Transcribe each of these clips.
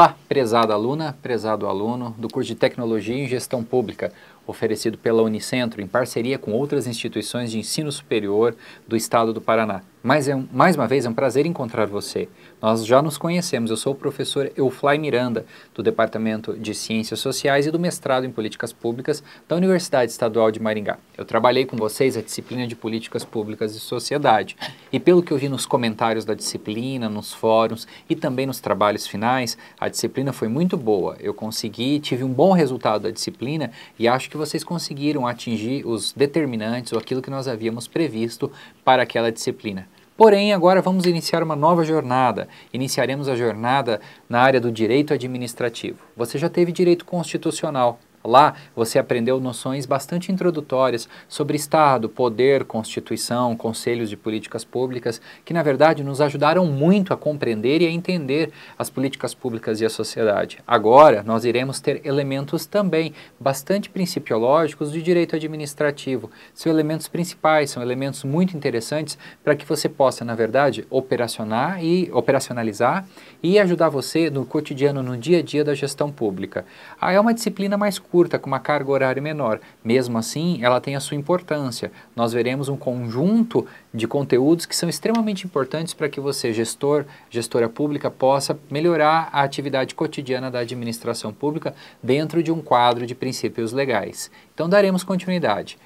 Olá, prezada aluna, prezado aluno do curso de Tecnologia e Gestão Pública, oferecido pela Unicentro em parceria com outras instituições de ensino superior do Estado do Paraná. Mais, é um, mais uma vez é um prazer encontrar você. Nós já nos conhecemos. Eu sou o professor Eufly Miranda, do Departamento de Ciências Sociais e do mestrado em Políticas Públicas da Universidade Estadual de Maringá. Eu trabalhei com vocês a disciplina de Políticas Públicas e Sociedade. E pelo que eu vi nos comentários da disciplina, nos fóruns e também nos trabalhos finais, a disciplina foi muito boa. Eu consegui, tive um bom resultado da disciplina e acho que vocês conseguiram atingir os determinantes ou aquilo que nós havíamos previsto para aquela disciplina. Porém, agora vamos iniciar uma nova jornada. Iniciaremos a jornada na área do direito administrativo. Você já teve direito constitucional, Lá você aprendeu noções bastante introdutórias sobre Estado, poder, Constituição, conselhos de políticas públicas, que na verdade nos ajudaram muito a compreender e a entender as políticas públicas e a sociedade. Agora nós iremos ter elementos também bastante principiológicos de direito administrativo. São elementos principais, são elementos muito interessantes para que você possa, na verdade, operacionar e operacionalizar e ajudar você no cotidiano, no dia a dia da gestão pública. Ah, é uma disciplina mais curta, com uma carga horária menor. Mesmo assim, ela tem a sua importância. Nós veremos um conjunto de conteúdos que são extremamente importantes para que você, gestor, gestora pública, possa melhorar a atividade cotidiana da administração pública dentro de um quadro de princípios legais. Então, daremos continuidade.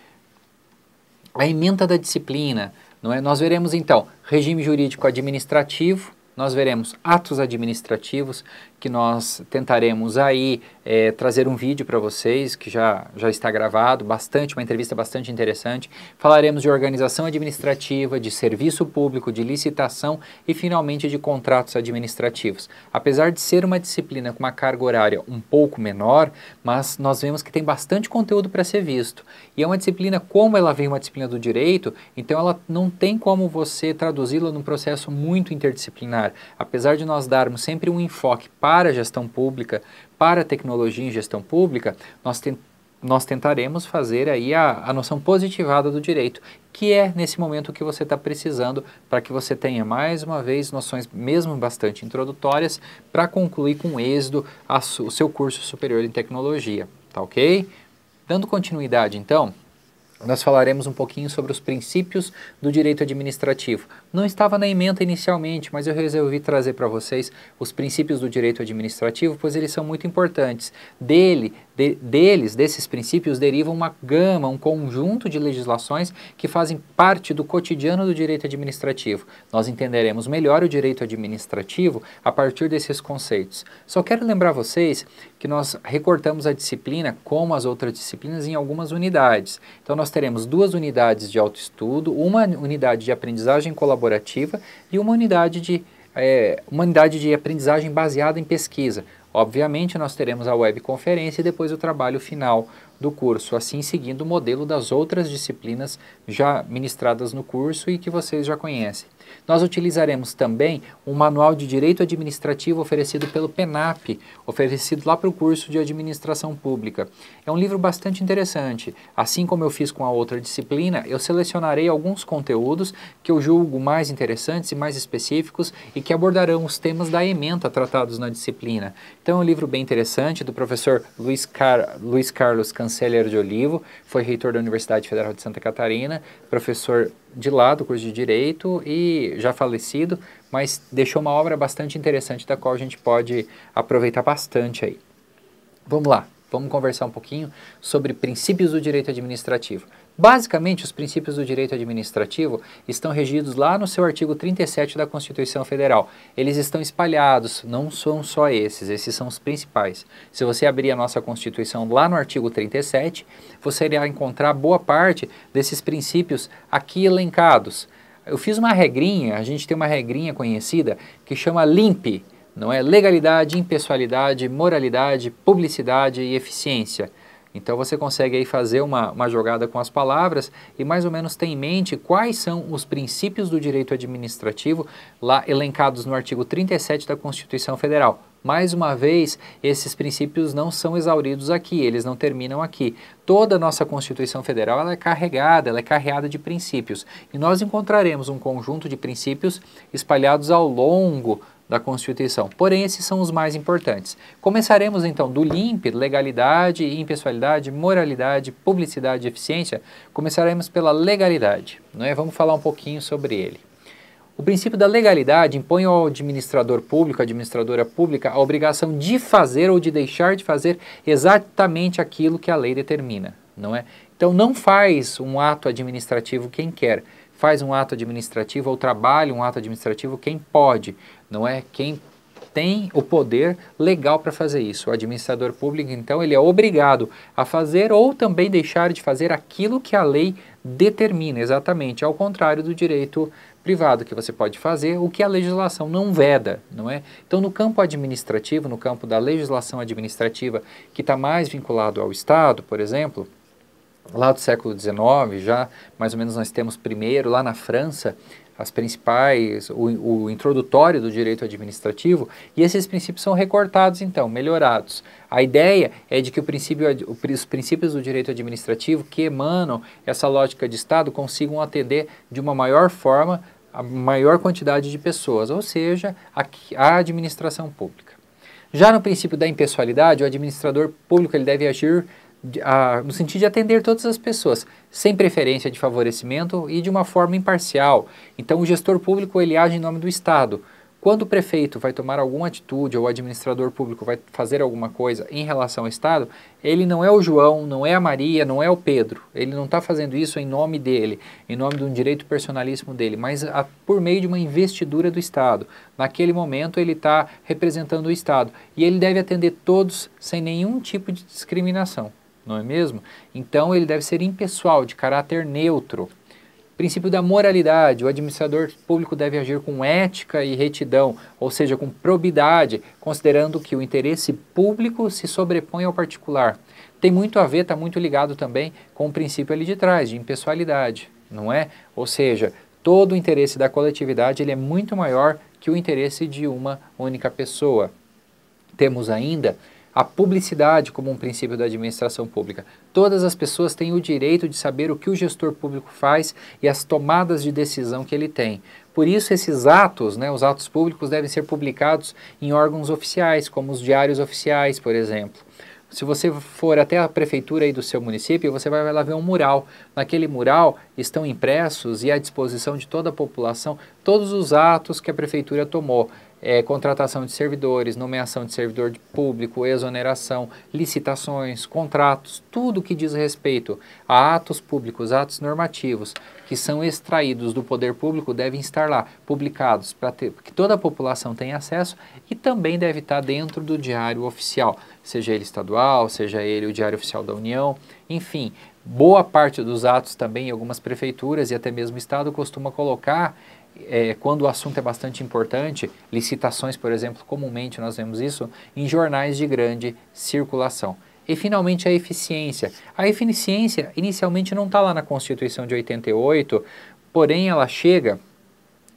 A emenda da disciplina, não é? Nós veremos então regime jurídico administrativo, nós veremos atos administrativos que nós tentaremos aí é, trazer um vídeo para vocês que já, já está gravado, bastante, uma entrevista bastante interessante. Falaremos de organização administrativa, de serviço público, de licitação e finalmente de contratos administrativos. Apesar de ser uma disciplina com uma carga horária um pouco menor, mas nós vemos que tem bastante conteúdo para ser visto. E é uma disciplina, como ela vem uma disciplina do direito, então ela não tem como você traduzi-la num processo muito interdisciplinar apesar de nós darmos sempre um enfoque para a gestão pública, para a tecnologia em gestão pública, nós, te nós tentaremos fazer aí a, a noção positivada do direito, que é nesse momento que você está precisando para que você tenha mais uma vez noções mesmo bastante introdutórias para concluir com êxito o seu curso superior em tecnologia, tá ok? Dando continuidade então, nós falaremos um pouquinho sobre os princípios do direito administrativo. Não estava na emenda inicialmente, mas eu resolvi trazer para vocês os princípios do direito administrativo, pois eles são muito importantes. Dele, de, deles, desses princípios, derivam uma gama, um conjunto de legislações que fazem parte do cotidiano do direito administrativo. Nós entenderemos melhor o direito administrativo a partir desses conceitos. Só quero lembrar vocês que nós recortamos a disciplina, como as outras disciplinas, em algumas unidades. Então, nós teremos duas unidades de autoestudo, uma unidade de aprendizagem colaborativa e uma unidade de, é, uma unidade de aprendizagem baseada em pesquisa. Obviamente, nós teremos a webconferência e depois o trabalho final do curso, assim seguindo o modelo das outras disciplinas já ministradas no curso e que vocês já conhecem. Nós utilizaremos também um manual de direito administrativo oferecido pelo PENAP, oferecido lá para o curso de administração pública. É um livro bastante interessante. Assim como eu fiz com a outra disciplina, eu selecionarei alguns conteúdos que eu julgo mais interessantes e mais específicos e que abordarão os temas da ementa tratados na disciplina. Então, é um livro bem interessante do professor Luiz, Car Luiz Carlos Canceller de Olivo, foi reitor da Universidade Federal de Santa Catarina, professor de lado o curso de Direito e já falecido, mas deixou uma obra bastante interessante da qual a gente pode aproveitar bastante aí. Vamos lá, vamos conversar um pouquinho sobre princípios do direito administrativo. Basicamente, os princípios do direito administrativo estão regidos lá no seu artigo 37 da Constituição Federal. Eles estão espalhados, não são só esses, esses são os principais. Se você abrir a nossa Constituição lá no artigo 37, você irá encontrar boa parte desses princípios aqui elencados. Eu fiz uma regrinha, a gente tem uma regrinha conhecida que chama LIMP, não é legalidade, impessoalidade, moralidade, publicidade e eficiência. Então você consegue aí fazer uma, uma jogada com as palavras e mais ou menos tem em mente quais são os princípios do direito administrativo lá elencados no artigo 37 da Constituição Federal. Mais uma vez, esses princípios não são exauridos aqui, eles não terminam aqui. Toda a nossa Constituição Federal é carregada, ela é carregada de princípios. E nós encontraremos um conjunto de princípios espalhados ao longo da Constituição. Porém, esses são os mais importantes. Começaremos então do LIMP, legalidade, impessoalidade, moralidade, publicidade e eficiência. Começaremos pela legalidade. Né? Vamos falar um pouquinho sobre ele. O princípio da legalidade impõe ao administrador público, administradora pública, a obrigação de fazer ou de deixar de fazer exatamente aquilo que a lei determina, não é? Então não faz um ato administrativo quem quer, faz um ato administrativo ou trabalha um ato administrativo quem pode não é quem tem o poder legal para fazer isso. O administrador público, então, ele é obrigado a fazer ou também deixar de fazer aquilo que a lei determina, exatamente, ao contrário do direito privado, que você pode fazer o que a legislação não veda, não é? Então, no campo administrativo, no campo da legislação administrativa, que está mais vinculado ao Estado, por exemplo, lá do século XIX, já mais ou menos nós temos primeiro, lá na França, as principais, o, o, introdutório do direito administrativo, e esses princípios são recortados, então, melhorados. A ideia é de que princípio, os princípios do direito administrativo que emanam essa lógica de Estado consigam atender de uma maior forma a maior quantidade de pessoas, ou seja, a, a administração pública. Já no princípio da impessoalidade, o administrador público ele deve agir a, no sentido de atender todas as pessoas, sem preferência de favorecimento e de uma forma imparcial. Então, o gestor público ele age em nome do Estado. Quando o prefeito vai tomar alguma atitude ou o administrador público vai fazer alguma coisa em relação ao Estado, ele não é o João, não é a Maria, não é o Pedro. Ele não está fazendo isso em nome dele, em nome de um direito personalíssimo dele, mas a, por meio de uma investidura do Estado. Naquele momento ele está representando o Estado e ele deve atender todos sem nenhum tipo de discriminação não é mesmo? Então ele deve ser impessoal, de caráter neutro. Princípio da moralidade: o administrador público deve agir com ética e retidão, ou seja, com probidade, considerando que o interesse público se sobrepõe ao particular. Tem muito a ver, está muito ligado também com o princípio ali de trás, de impessoalidade, não é? Ou seja, todo o interesse da coletividade ele é muito maior que o interesse de uma única pessoa. Temos ainda a publicidade como um princípio da administração pública. Todas as pessoas têm o direito de saber o que o gestor público faz e as tomadas de decisão que ele tem. Por isso, esses atos, né, os atos públicos, devem ser publicados em órgãos oficiais, como os diários oficiais, por exemplo. Se você for até a prefeitura aí do seu município, você vai lá ver um mural. Naquele mural estão impressos e à disposição de toda a população todos os atos que a prefeitura tomou é, contratação de servidores, nomeação de servidor de público, exoneração, licitações, contratos, tudo que diz respeito a atos públicos, atos normativos que são extraídos do poder público devem estar lá, publicados, para que toda a população tenha acesso e também deve estar dentro do diário oficial, seja ele estadual, seja ele o Diário Oficial da União, enfim, Boa parte dos atos também, algumas prefeituras e até mesmo o Estado costuma colocar, é, quando o assunto é bastante importante, licitações, por exemplo, comumente nós vemos isso, em jornais de grande circulação. E finalmente a eficiência. A eficiência inicialmente não está lá na Constituição de 88, porém ela chega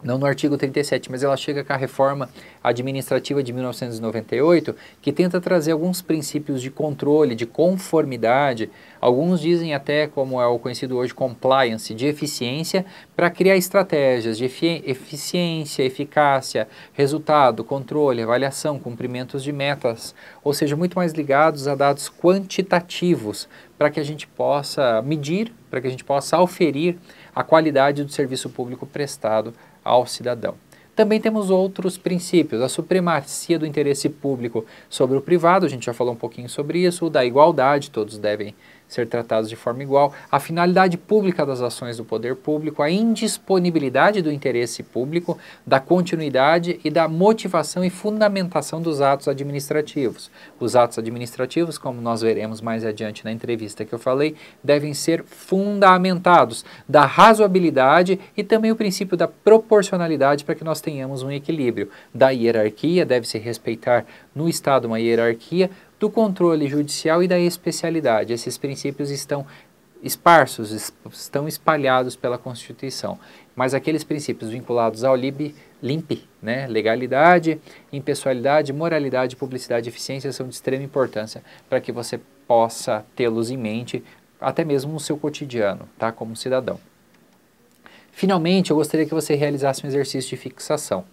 não no artigo 37, mas ela chega com a reforma administrativa de 1998, que tenta trazer alguns princípios de controle, de conformidade, alguns dizem até como é o conhecido hoje compliance, de eficiência, para criar estratégias de eficiência, eficácia, resultado, controle, avaliação, cumprimentos de metas, ou seja, muito mais ligados a dados quantitativos, para que a gente possa medir, para que a gente possa auferir a qualidade do serviço público prestado ao cidadão. Também temos outros princípios, a supremacia do interesse público sobre o privado, a gente já falou um pouquinho sobre isso, da igualdade, todos devem ser tratados de forma igual, a finalidade pública das ações do poder público, a indisponibilidade do interesse público, da continuidade e da motivação e fundamentação dos atos administrativos. Os atos administrativos, como nós veremos mais adiante na entrevista que eu falei, devem ser fundamentados da razoabilidade e também o princípio da proporcionalidade para que nós tenhamos um equilíbrio. Da hierarquia, deve-se respeitar no Estado uma hierarquia, do controle judicial e da especialidade. Esses princípios estão esparsos, estão espalhados pela Constituição. Mas aqueles princípios vinculados ao LIB, LIMP, né, legalidade, impessoalidade, moralidade, publicidade e eficiência são de extrema importância para que você possa tê-los em mente, até mesmo no seu cotidiano, tá, como cidadão. Finalmente, eu gostaria que você realizasse um exercício de fixação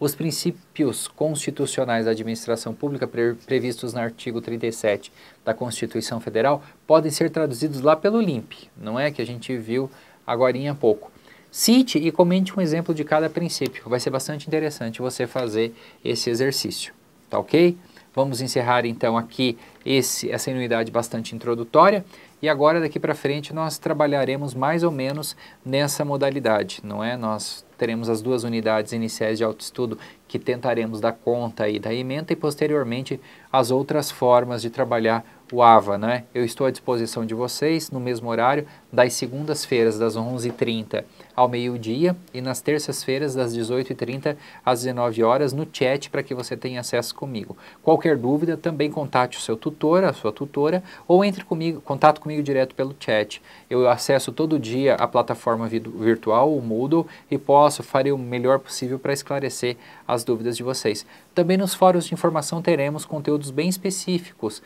os princípios constitucionais da administração pública pre previstos no artigo 37 da Constituição Federal podem ser traduzidos lá pelo LIMP, não é? Que a gente viu agora há pouco. Cite e comente um exemplo de cada princípio. Vai ser bastante interessante você fazer esse exercício, tá ok? Vamos encerrar então aqui esse, essa anuidade bastante introdutória. E agora daqui para frente nós trabalharemos mais ou menos nessa modalidade, não é? Nós teremos as duas unidades iniciais de autoestudo que tentaremos dar conta e da ementa e posteriormente as outras formas de trabalhar o AVA, não é? Eu estou à disposição de vocês no mesmo horário das segundas-feiras das 11h30 ao meio-dia e nas terças-feiras das 18h30 às 19 horas no chat para que você tenha acesso comigo. Qualquer dúvida, também contate o seu tutor, a sua tutora ou entre comigo, contato comigo direto pelo chat. Eu acesso todo dia a plataforma virtual, o Moodle, e posso, farei o melhor possível para esclarecer as dúvidas de vocês. Também nos fóruns de informação teremos conteúdos bem específicos.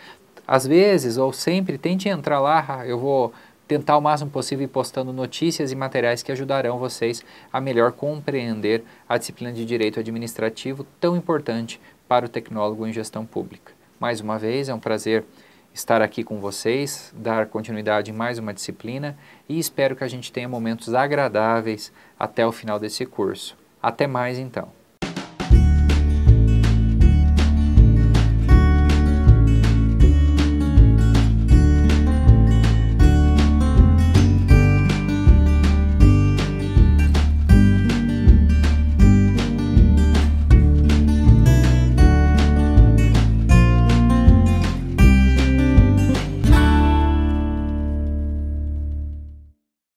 Às vezes ou sempre tente entrar lá, eu vou tentar o máximo possível ir postando notícias e materiais que ajudarão vocês a melhor compreender a disciplina de direito administrativo tão importante para o tecnólogo em gestão pública. Mais uma vez, é um prazer estar aqui com vocês, dar continuidade em mais uma disciplina e espero que a gente tenha momentos agradáveis até o final desse curso. Até mais então!